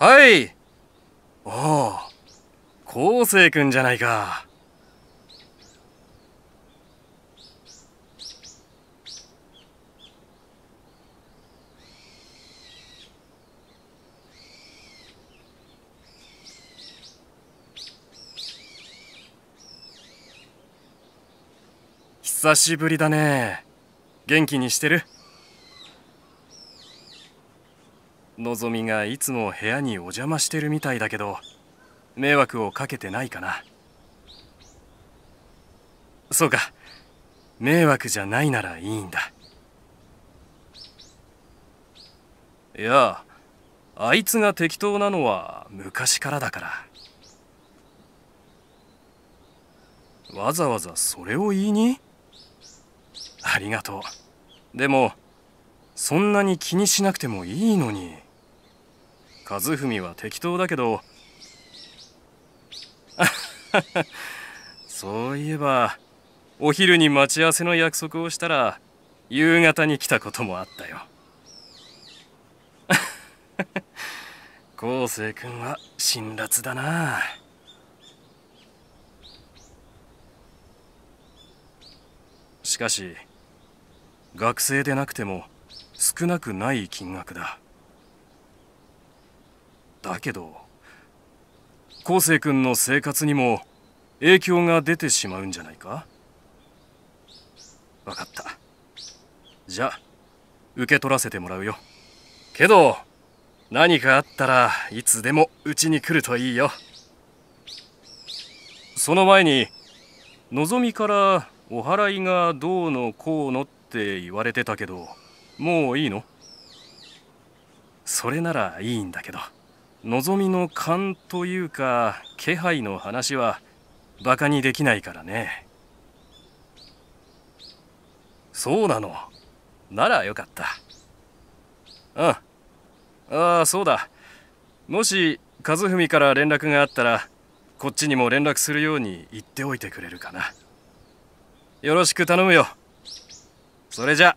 はいおお昴生君じゃないか久しぶりだね元気にしてるのぞみがいつも部屋にお邪魔してるみたいだけど迷惑をかけてないかなそうか迷惑じゃないならいいんだいやあいつが適当なのは昔からだからわざわざそれを言いにありがとうでもそんなに気にしなくてもいいのに。和文は適当だけど そういえばお昼に待ち合わせの約束をしたら夕方に来たこともあったよ 昴生君は辛辣だなしかし学生でなくても少なくない金額だだけど昴生君の生活にも影響が出てしまうんじゃないか分かったじゃあ受け取らせてもらうよけど何かあったらいつでもうちに来るといいよその前にのぞみからお祓いがどうのこうのって言われてたけどもういいのそれならいいんだけど。望みの勘というか気配の話はバカにできないからねそうなのならよかったうんああそうだもし和文から連絡があったらこっちにも連絡するように言っておいてくれるかなよろしく頼むよそれじゃ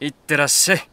いってらっしゃい